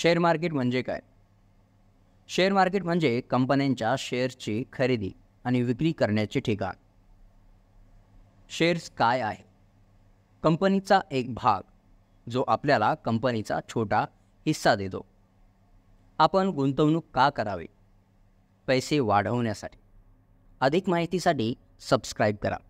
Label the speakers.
Speaker 1: share market म्हणजे काय share market म्हणजे कंपन्यांच्या शेअर्सची खरेदी आणि विक्री करण्याचे ठिकाण शेअर्स काय आहे कंपनीचा एक भाग जो आपल्याला कंपनीचा छोटा हिस्सा देतो आपण गुंतवणूक का करावी पैसे वाढवण्यासाठी अधिक माहितीसाठी सबस्क्राईब करा